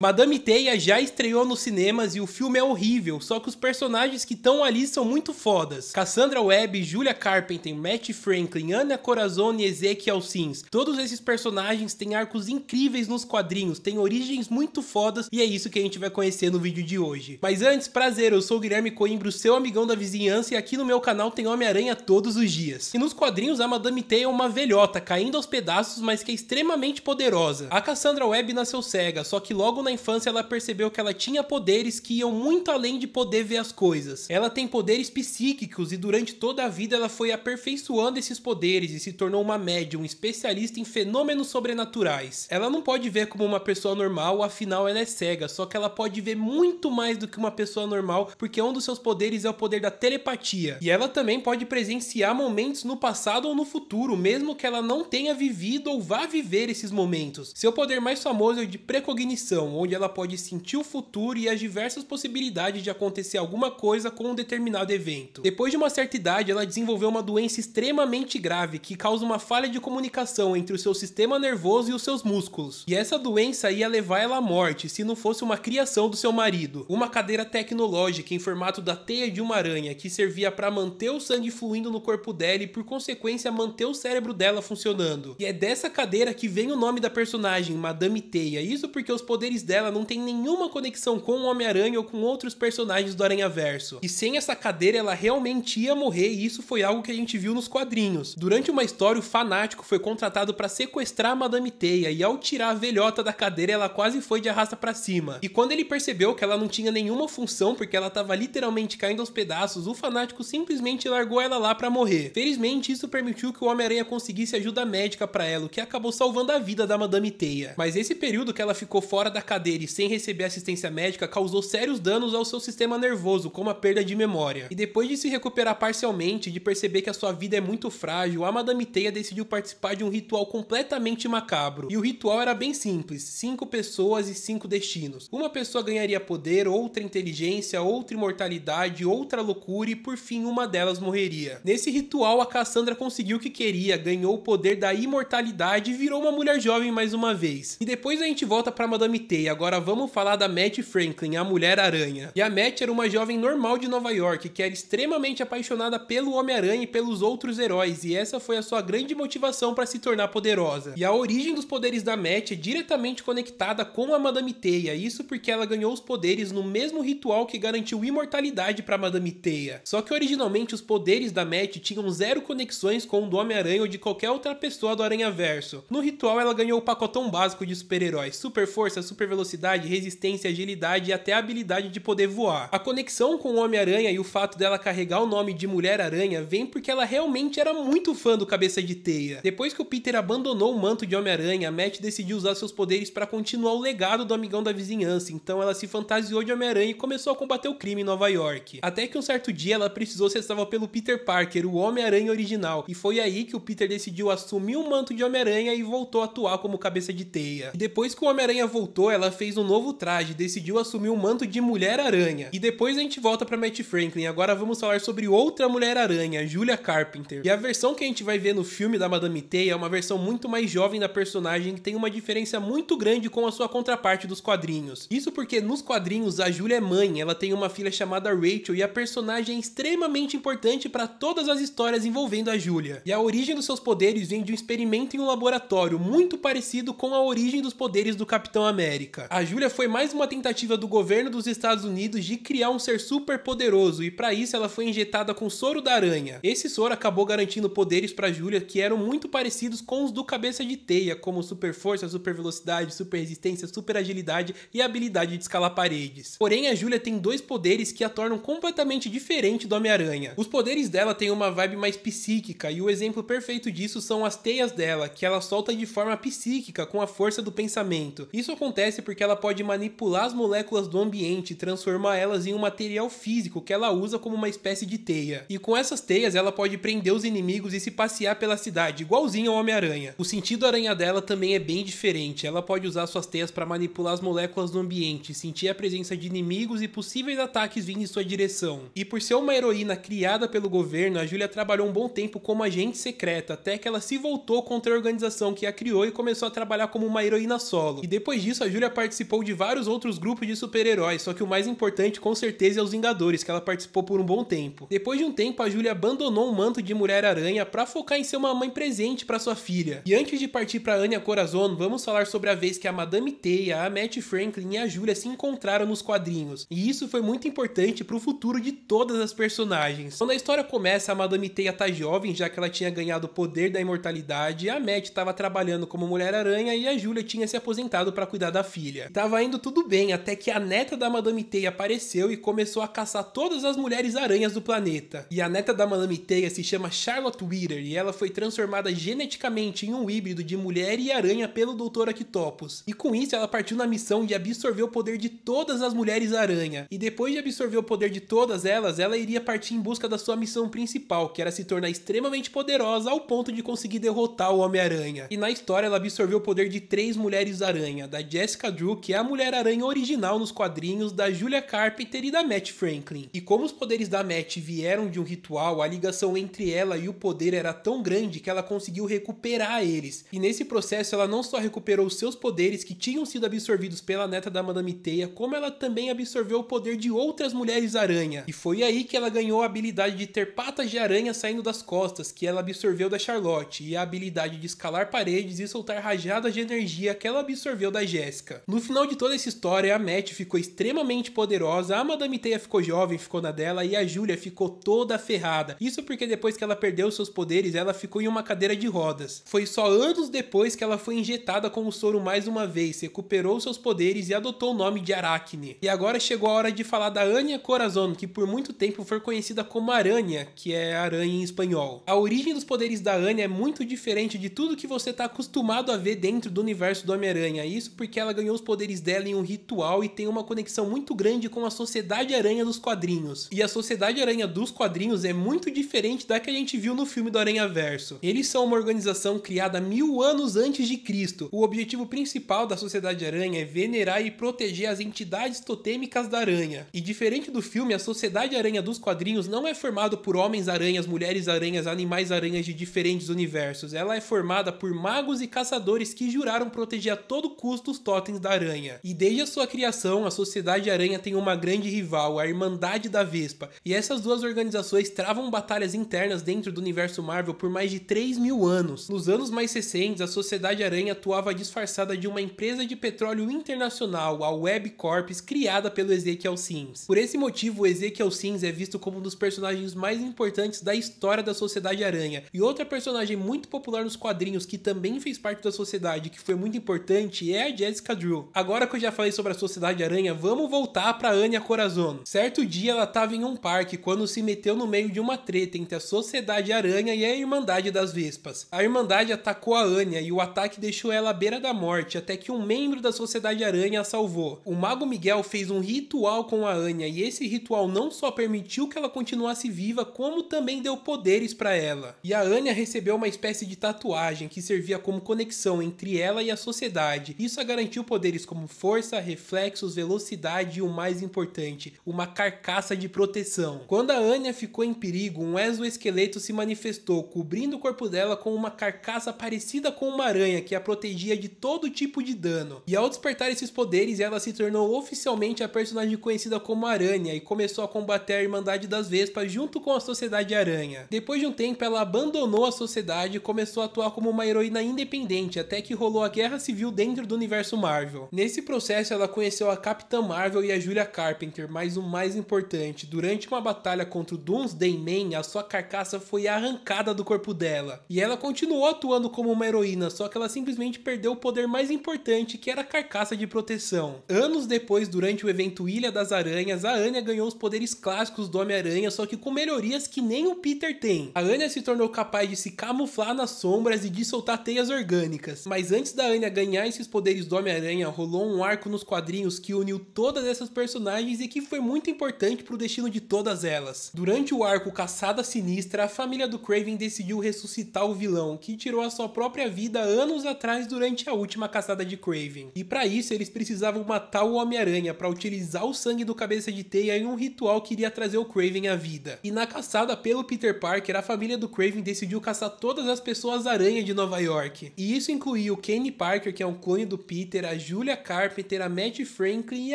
Madame Teia já estreou nos cinemas e o filme é horrível, só que os personagens que estão ali são muito fodas. Cassandra Webb, Julia Carpenter, Matt Franklin, Anna Corazon e Ezekiel Sims. Todos esses personagens têm arcos incríveis nos quadrinhos, têm origens muito fodas e é isso que a gente vai conhecer no vídeo de hoje. Mas antes, prazer, eu sou o Guilherme o seu amigão da vizinhança e aqui no meu canal tem Homem-Aranha todos os dias. E nos quadrinhos a Madame Teia é uma velhota, caindo aos pedaços, mas que é extremamente poderosa. A Cassandra Webb nasceu cega, só que logo na na infância ela percebeu que ela tinha poderes que iam muito além de poder ver as coisas. Ela tem poderes psíquicos e durante toda a vida ela foi aperfeiçoando esses poderes e se tornou uma médium especialista em fenômenos sobrenaturais. Ela não pode ver como uma pessoa normal, afinal ela é cega, só que ela pode ver muito mais do que uma pessoa normal, porque um dos seus poderes é o poder da telepatia. E ela também pode presenciar momentos no passado ou no futuro, mesmo que ela não tenha vivido ou vá viver esses momentos. Seu poder mais famoso é o de precognição, onde ela pode sentir o futuro e as diversas possibilidades de acontecer alguma coisa com um determinado evento. Depois de uma certa idade, ela desenvolveu uma doença extremamente grave que causa uma falha de comunicação entre o seu sistema nervoso e os seus músculos. E essa doença ia levar ela à morte se não fosse uma criação do seu marido. Uma cadeira tecnológica em formato da teia de uma aranha que servia para manter o sangue fluindo no corpo dela e por consequência manter o cérebro dela funcionando. E é dessa cadeira que vem o nome da personagem, Madame Teia. Isso porque os poderes dela não tem nenhuma conexão com o Homem-Aranha ou com outros personagens do Aranhaverso. E sem essa cadeira, ela realmente ia morrer, e isso foi algo que a gente viu nos quadrinhos. Durante uma história, o fanático foi contratado para sequestrar a Madame Teia, e ao tirar a velhota da cadeira, ela quase foi de arrasta para cima. E quando ele percebeu que ela não tinha nenhuma função, porque ela estava literalmente caindo aos pedaços, o fanático simplesmente largou ela lá para morrer. Felizmente, isso permitiu que o Homem-Aranha conseguisse ajuda médica para ela, o que acabou salvando a vida da Madame Teia. Mas esse período que ela ficou fora da cadeira, dele sem receber assistência médica causou sérios danos ao seu sistema nervoso, como a perda de memória. E depois de se recuperar parcialmente e de perceber que a sua vida é muito frágil, a Madame Teia decidiu participar de um ritual completamente macabro. E o ritual era bem simples: cinco pessoas e cinco destinos. Uma pessoa ganharia poder, outra inteligência, outra imortalidade, outra loucura e por fim uma delas morreria. Nesse ritual, a Cassandra conseguiu o que queria, ganhou o poder da imortalidade e virou uma mulher jovem mais uma vez. E depois a gente volta para Madame Teia agora vamos falar da Matt Franklin, a Mulher Aranha. E a Matt era uma jovem normal de Nova York, que era extremamente apaixonada pelo Homem-Aranha e pelos outros heróis, e essa foi a sua grande motivação para se tornar poderosa. E a origem dos poderes da Matt é diretamente conectada com a Madame Teia, isso porque ela ganhou os poderes no mesmo ritual que garantiu imortalidade para Madame Teia. Só que originalmente os poderes da Matt tinham zero conexões com o do Homem-Aranha ou de qualquer outra pessoa do Aranhaverso. No ritual ela ganhou o pacotão básico de super-heróis, super força, super velocidade, resistência, agilidade e até a habilidade de poder voar. A conexão com o Homem-Aranha e o fato dela carregar o nome de Mulher-Aranha vem porque ela realmente era muito fã do Cabeça de Teia. Depois que o Peter abandonou o manto de Homem-Aranha, Matt decidiu usar seus poderes para continuar o legado do amigão da vizinhança, então ela se fantasiou de Homem-Aranha e começou a combater o crime em Nova York. Até que um certo dia ela precisou ser salva pelo Peter Parker, o Homem-Aranha original, e foi aí que o Peter decidiu assumir o manto de Homem-Aranha e voltou a atuar como Cabeça de Teia. E depois que o Homem-Aranha voltou, ela fez um novo traje e decidiu assumir o um manto de Mulher-Aranha. E depois a gente volta para Matt Franklin. Agora vamos falar sobre outra Mulher-Aranha, Julia Carpenter. E a versão que a gente vai ver no filme da Madame Teia é uma versão muito mais jovem da personagem que tem uma diferença muito grande com a sua contraparte dos quadrinhos. Isso porque nos quadrinhos a Julia é mãe, ela tem uma filha chamada Rachel e a personagem é extremamente importante para todas as histórias envolvendo a Julia. E a origem dos seus poderes vem de um experimento em um laboratório muito parecido com a origem dos poderes do Capitão América. América. A Júlia foi mais uma tentativa do governo dos Estados Unidos de criar um ser super poderoso e para isso ela foi injetada com soro da aranha. Esse soro acabou garantindo poderes para Júlia que eram muito parecidos com os do Cabeça de Teia, como super força, super velocidade, super resistência, super agilidade e habilidade de escalar paredes. Porém, a Júlia tem dois poderes que a tornam completamente diferente do Homem-Aranha. Os poderes dela têm uma vibe mais psíquica e o exemplo perfeito disso são as teias dela, que ela solta de forma psíquica com a força do pensamento. Isso acontece porque ela pode manipular as moléculas do ambiente e transformá-las em um material físico que ela usa como uma espécie de teia. E com essas teias ela pode prender os inimigos e se passear pela cidade, igualzinho ao Homem-Aranha. O sentido aranha dela também é bem diferente. Ela pode usar suas teias para manipular as moléculas do ambiente, sentir a presença de inimigos e possíveis ataques vindo em sua direção. E por ser uma heroína criada pelo governo, a Julia trabalhou um bom tempo como agente secreta, até que ela se voltou contra a organização que a criou e começou a trabalhar como uma heroína solo. E depois disso, a Julia participou de vários outros grupos de super-heróis, só que o mais importante com certeza é os Vingadores, que ela participou por um bom tempo. Depois de um tempo, a Julia abandonou o manto de Mulher-Aranha para focar em ser uma mãe presente para sua filha. E antes de partir para Anya Corazon, vamos falar sobre a vez que a Madame Teia, a Matt Franklin e a Julia se encontraram nos quadrinhos. E isso foi muito importante para o futuro de todas as personagens. Quando a história começa, a Madame Teia tá jovem, já que ela tinha ganhado o poder da imortalidade, a Matt estava trabalhando como Mulher-Aranha e a Julia tinha se aposentado para cuidar da filha filha. Tava indo tudo bem até que a neta da Madame Teia apareceu e começou a caçar todas as mulheres aranhas do planeta. E a neta da Madame Teia se chama Charlotte Weeder e ela foi transformada geneticamente em um híbrido de mulher e aranha pelo Dr. Octopus. E com isso ela partiu na missão de absorver o poder de todas as mulheres aranha. E depois de absorver o poder de todas elas, ela iria partir em busca da sua missão principal, que era se tornar extremamente poderosa ao ponto de conseguir derrotar o Homem-Aranha. E na história ela absorveu o poder de três mulheres aranha, da Jessica Drew, que é a Mulher-Aranha original nos quadrinhos da Julia Carpenter e da Matt Franklin. E como os poderes da Matt vieram de um ritual, a ligação entre ela e o poder era tão grande que ela conseguiu recuperar eles. E nesse processo ela não só recuperou seus poderes que tinham sido absorvidos pela neta da Madame Teia, como ela também absorveu o poder de outras Mulheres-Aranha. E foi aí que ela ganhou a habilidade de ter patas de aranha saindo das costas, que ela absorveu da Charlotte, e a habilidade de escalar paredes e soltar rajadas de energia que ela absorveu da Jéssica. No final de toda essa história, a Matt ficou extremamente poderosa, a Madame Teia ficou jovem, ficou na dela, e a Júlia ficou toda ferrada. Isso porque depois que ela perdeu seus poderes, ela ficou em uma cadeira de rodas. Foi só anos depois que ela foi injetada com o soro mais uma vez, recuperou seus poderes e adotou o nome de Aracne. E agora chegou a hora de falar da Anya Corazon, que por muito tempo foi conhecida como Aranha, que é aranha em espanhol. A origem dos poderes da Anya é muito diferente de tudo que você está acostumado a ver dentro do universo do Homem-Aranha, isso porque ela ganhou os poderes dela em um ritual e tem uma conexão muito grande com a Sociedade Aranha dos quadrinhos. E a Sociedade Aranha dos quadrinhos é muito diferente da que a gente viu no filme do Aranha Verso. Eles são uma organização criada mil anos antes de Cristo. O objetivo principal da Sociedade Aranha é venerar e proteger as entidades totêmicas da aranha. E diferente do filme, a Sociedade Aranha dos quadrinhos não é formada por homens-aranhas, mulheres-aranhas, animais-aranhas de diferentes universos. Ela é formada por magos e caçadores que juraram proteger a todo custo os totens Totens da Aranha. E desde a sua criação, a Sociedade Aranha tem uma grande rival, a Irmandade da Vespa. E essas duas organizações travam batalhas internas dentro do universo Marvel por mais de 3 mil anos. Nos anos mais recentes, a Sociedade Aranha atuava disfarçada de uma empresa de petróleo internacional, a Web Corps, criada pelo Ezekiel Sims. Por esse motivo, o Ezekiel Sims é visto como um dos personagens mais importantes da história da Sociedade Aranha. E outra personagem muito popular nos quadrinhos que também fez parte da sociedade, que foi muito importante, é a Jessica Agora que eu já falei sobre a Sociedade Aranha, vamos voltar para Anya Corazon. Certo dia ela estava em um parque quando se meteu no meio de uma treta entre a Sociedade Aranha e a Irmandade das Vespas. A Irmandade atacou a Anya e o ataque deixou ela à beira da morte, até que um membro da Sociedade Aranha a salvou. O Mago Miguel fez um ritual com a Anya e esse ritual não só permitiu que ela continuasse viva, como também deu poderes para ela. E a Anya recebeu uma espécie de tatuagem que servia como conexão entre ela e a sociedade. Isso a garantiu poderes como força, reflexos, velocidade e o mais importante, uma carcaça de proteção. Quando a Anya ficou em perigo, um exoesqueleto se manifestou, cobrindo o corpo dela com uma carcaça parecida com uma aranha que a protegia de todo tipo de dano. E ao despertar esses poderes, ela se tornou oficialmente a personagem conhecida como Aranha e começou a combater a Irmandade das Vespas junto com a Sociedade Aranha. Depois de um tempo, ela abandonou a sociedade e começou a atuar como uma heroína independente, até que rolou a Guerra Civil dentro do universo Marvel. Marvel. Nesse processo, ela conheceu a Capitã Marvel e a Julia Carpenter, mas o mais importante, durante uma batalha contra o Doomsday Man, a sua carcaça foi arrancada do corpo dela. E ela continuou atuando como uma heroína, só que ela simplesmente perdeu o poder mais importante, que era a carcaça de proteção. Anos depois, durante o evento Ilha das Aranhas, a Anya ganhou os poderes clássicos do Homem-Aranha, só que com melhorias que nem o Peter tem. A Anya se tornou capaz de se camuflar nas sombras e de soltar teias orgânicas. Mas antes da Anya ganhar esses poderes do Homem-Aranha, Aranha rolou um arco nos quadrinhos que uniu todas essas personagens e que foi muito importante para o destino de todas elas. Durante o arco Caçada Sinistra, a família do Craven decidiu ressuscitar o vilão, que tirou a sua própria vida anos atrás durante a última caçada de Craven. E para isso, eles precisavam matar o Homem-Aranha para utilizar o sangue do Cabeça de Teia em um ritual que iria trazer o Craven à vida. E na caçada pelo Peter Parker, a família do Craven decidiu caçar todas as pessoas aranha de Nova York. E isso incluiu Kenny Parker, que é um clone do Peter, a Julia Carpenter, a Matt Franklin e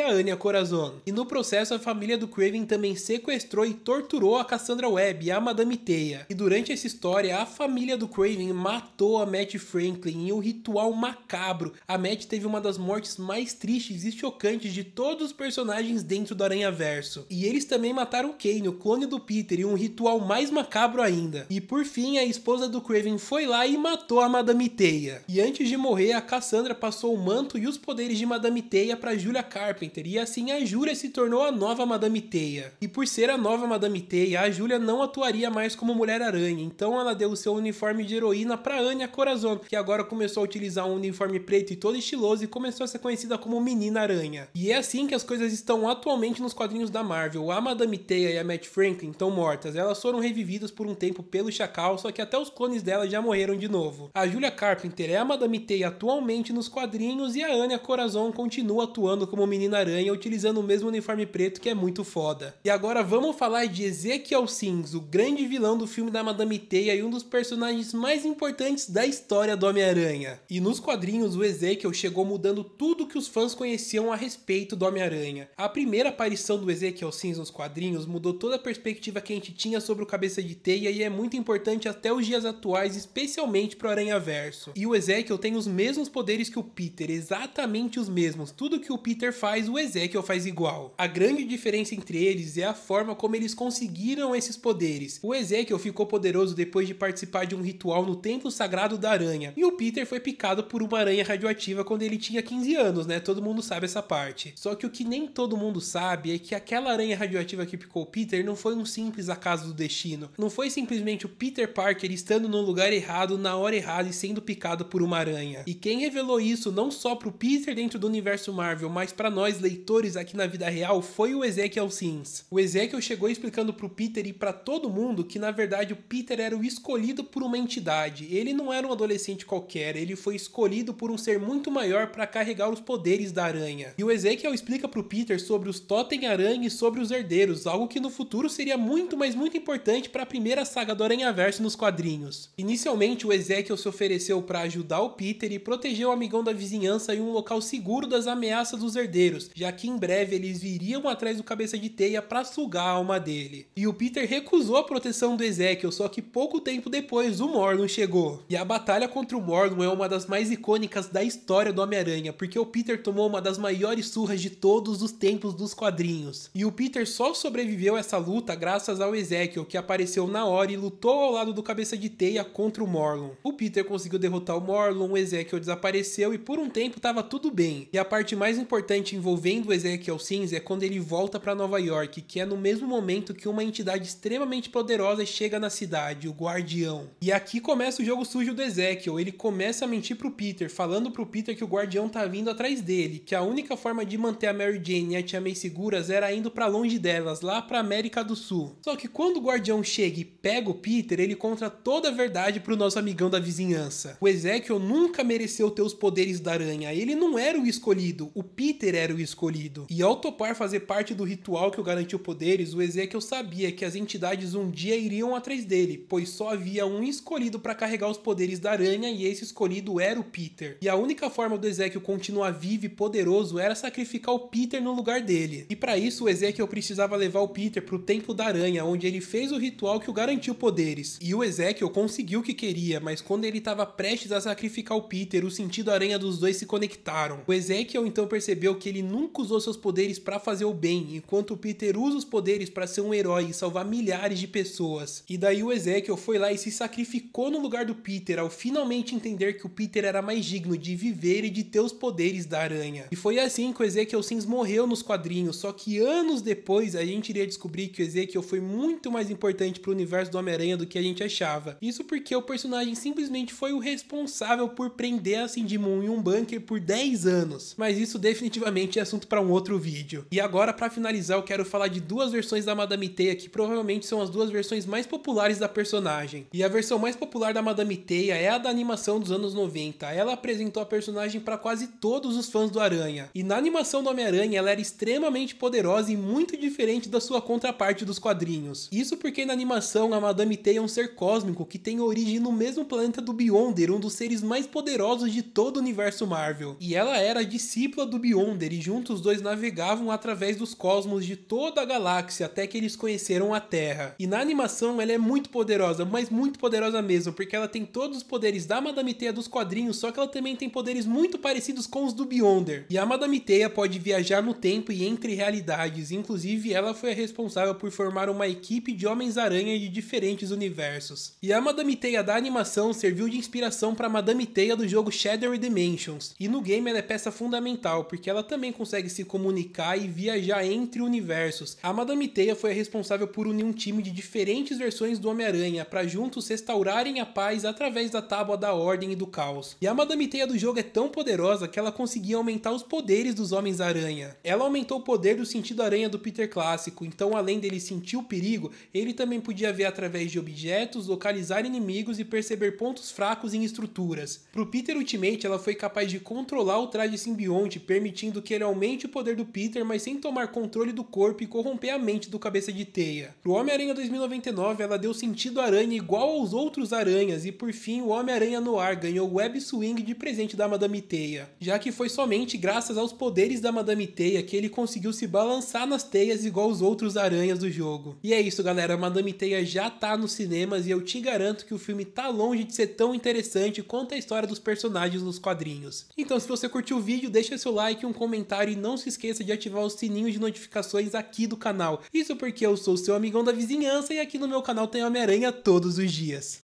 a Anya Corazon. E no processo, a família do Craven também sequestrou e torturou a Cassandra Webb e a Madame Teia. E durante essa história, a família do Craven matou a Matt Franklin em um ritual macabro. A Matt teve uma das mortes mais tristes e chocantes de todos os personagens dentro do Aranha Verso. E eles também mataram Kane, o clone do Peter, em um ritual mais macabro ainda. E por fim, a esposa do Craven foi lá e matou a Madame Teia. E antes de morrer, a Cassandra passou o manto e os os poderes de Madame Teia para Julia Carpenter e assim a Julia se tornou a nova Madame Teia. E por ser a nova Madame Teia, a Julia não atuaria mais como Mulher-Aranha, então ela deu o seu uniforme de heroína para Anya Corazon, que agora começou a utilizar um uniforme preto e todo estiloso e começou a ser conhecida como Menina Aranha. E é assim que as coisas estão atualmente nos quadrinhos da Marvel. A Madame Teia e a Matt Franklin estão mortas, elas foram revividas por um tempo pelo Chacal, só que até os clones dela já morreram de novo. A Julia Carpenter é a Madame Teia atualmente nos quadrinhos e a Anya Aranha Corazon continua atuando como Menina Aranha, utilizando o mesmo uniforme preto que é muito foda. E agora vamos falar de Ezekiel Sims, o grande vilão do filme da Madame Teia e um dos personagens mais importantes da história do Homem-Aranha. E nos quadrinhos, o Ezekiel chegou mudando tudo que os fãs conheciam a respeito do Homem-Aranha. A primeira aparição do Ezekiel Sims nos quadrinhos mudou toda a perspectiva que a gente tinha sobre o Cabeça de Teia e é muito importante até os dias atuais, especialmente o Aranha Verso. E o Ezekiel tem os mesmos poderes que o Peter, exatamente exatamente os mesmos. Tudo que o Peter faz, o Ezekiel faz igual. A grande diferença entre eles é a forma como eles conseguiram esses poderes. O Ezekiel ficou poderoso depois de participar de um ritual no Templo Sagrado da Aranha. E o Peter foi picado por uma aranha radioativa quando ele tinha 15 anos, né? Todo mundo sabe essa parte. Só que o que nem todo mundo sabe é que aquela aranha radioativa que picou o Peter não foi um simples acaso do destino. Não foi simplesmente o Peter Parker estando no lugar errado, na hora errada e sendo picado por uma aranha. E quem revelou isso não só pro Peter dentro do universo Marvel, mas para nós leitores aqui na vida real foi o Ezekiel Sims. O Ezekiel chegou explicando pro Peter e para todo mundo que na verdade o Peter era o escolhido por uma entidade. Ele não era um adolescente qualquer, ele foi escolhido por um ser muito maior para carregar os poderes da aranha. E o Ezekiel explica pro Peter sobre os Totem Aranha e sobre os herdeiros, algo que no futuro seria muito, mas muito importante para a primeira saga do Verso nos quadrinhos. Inicialmente o Ezekiel se ofereceu para ajudar o Peter e proteger o amigão da vizinhança e um local seguro das ameaças dos herdeiros, já que em breve eles viriam atrás do cabeça de teia para sugar a alma dele. E o Peter recusou a proteção do Ezekiel, só que pouco tempo depois o Morlun chegou. E a batalha contra o Morlun é uma das mais icônicas da história do Homem-Aranha, porque o Peter tomou uma das maiores surras de todos os tempos dos quadrinhos. E o Peter só sobreviveu a essa luta graças ao Ezekiel, que apareceu na hora e lutou ao lado do cabeça de teia contra o Morlun. O Peter conseguiu derrotar o Morlun, o Ezekiel desapareceu e por um tempo estava estava tudo bem. E a parte mais importante envolvendo o Ezekiel Sims é quando ele volta para Nova York, que é no mesmo momento que uma entidade extremamente poderosa chega na cidade, o Guardião. E aqui começa o jogo sujo do Ezekiel. Ele começa a mentir pro Peter, falando pro Peter que o Guardião tá vindo atrás dele, que a única forma de manter a Mary Jane e a Tia May seguras era indo para longe delas, lá para América do Sul. Só que quando o Guardião chega e pega o Peter, ele conta toda a verdade pro nosso amigão da vizinhança. O Ezekiel nunca mereceu ter os poderes da aranha ele não era o escolhido, o Peter era o escolhido. E ao topar fazer parte do ritual que o garantiu poderes, o Ezekiel sabia que as entidades um dia iriam atrás dele, pois só havia um escolhido para carregar os poderes da aranha e esse escolhido era o Peter. E a única forma do Ezekiel continuar vivo e poderoso era sacrificar o Peter no lugar dele. E para isso o Ezekiel precisava levar o Peter para o Templo da Aranha, onde ele fez o ritual que o garantiu poderes. E o Ezekiel conseguiu o que queria, mas quando ele estava prestes a sacrificar o Peter, o sentido aranha dos dois se conectou conectaram. O Ezekiel então percebeu que ele nunca usou seus poderes para fazer o bem, enquanto o Peter usa os poderes para ser um herói e salvar milhares de pessoas. E daí o Ezekiel foi lá e se sacrificou no lugar do Peter ao finalmente entender que o Peter era mais digno de viver e de ter os poderes da aranha. E foi assim que o Ezekiel Sims morreu nos quadrinhos, só que anos depois a gente iria descobrir que o Ezekiel foi muito mais importante para o universo do Homem-Aranha do que a gente achava. Isso porque o personagem simplesmente foi o responsável por prender a Cindy Moon em um bunker por 10 anos. Mas isso definitivamente é assunto para um outro vídeo. E agora, para finalizar, eu quero falar de duas versões da Madame Teia que provavelmente são as duas versões mais populares da personagem. E a versão mais popular da Madame Teia é a da animação dos anos 90. Ela apresentou a personagem para quase todos os fãs do Aranha. E na animação do Homem-Aranha, ela era extremamente poderosa e muito diferente da sua contraparte dos quadrinhos. Isso porque na animação a Madame Teia é um ser cósmico que tem origem no mesmo planeta do Beyonder, um dos seres mais poderosos de todo o universo Marvel e ela era discípula do Beyonder, e juntos os dois navegavam através dos cosmos de toda a galáxia até que eles conheceram a Terra. E na animação ela é muito poderosa, mas muito poderosa mesmo, porque ela tem todos os poderes da Madame Teia dos quadrinhos, só que ela também tem poderes muito parecidos com os do Beyonder. E a Madame Teia pode viajar no tempo e entre realidades, inclusive ela foi a responsável por formar uma equipe de Homens-Aranha de diferentes universos. E a Madame Teia da animação serviu de inspiração para Madame Teia do jogo Shadow Dimensions. E no game ela é peça fundamental, porque ela também consegue se comunicar e viajar entre universos. A Madame Teia foi a responsável por unir um time de diferentes versões do Homem-Aranha para juntos restaurarem a paz através da Tábua da Ordem e do Caos. E a Madame Teia do jogo é tão poderosa que ela conseguia aumentar os poderes dos Homens-Aranha. Ela aumentou o poder do sentido aranha do Peter clássico, então além dele sentir o perigo, ele também podia ver através de objetos, localizar inimigos e perceber pontos fracos em estruturas. Pro Peter Ultimate, ela foi capaz de controlar o traje simbionte, permitindo que ele aumente o poder do Peter, mas sem tomar controle do corpo e corromper a mente do cabeça de teia. Pro Homem-Aranha 2099, ela deu sentido aranha igual aos outros aranhas, e por fim, o Homem-Aranha Noir ganhou o Web Swing de presente da Madame Teia, já que foi somente graças aos poderes da Madame Teia que ele conseguiu se balançar nas teias igual aos outros aranhas do jogo. E é isso, galera, Madame Teia já tá nos cinemas e eu te garanto que o filme tá longe de ser tão interessante quanto a história dos personagens nos quadrinhos. Então, então, se você curtiu o vídeo, deixa seu like, um comentário e não se esqueça de ativar o sininho de notificações aqui do canal. Isso porque eu sou seu amigão da vizinhança e aqui no meu canal tem Homem-Aranha todos os dias.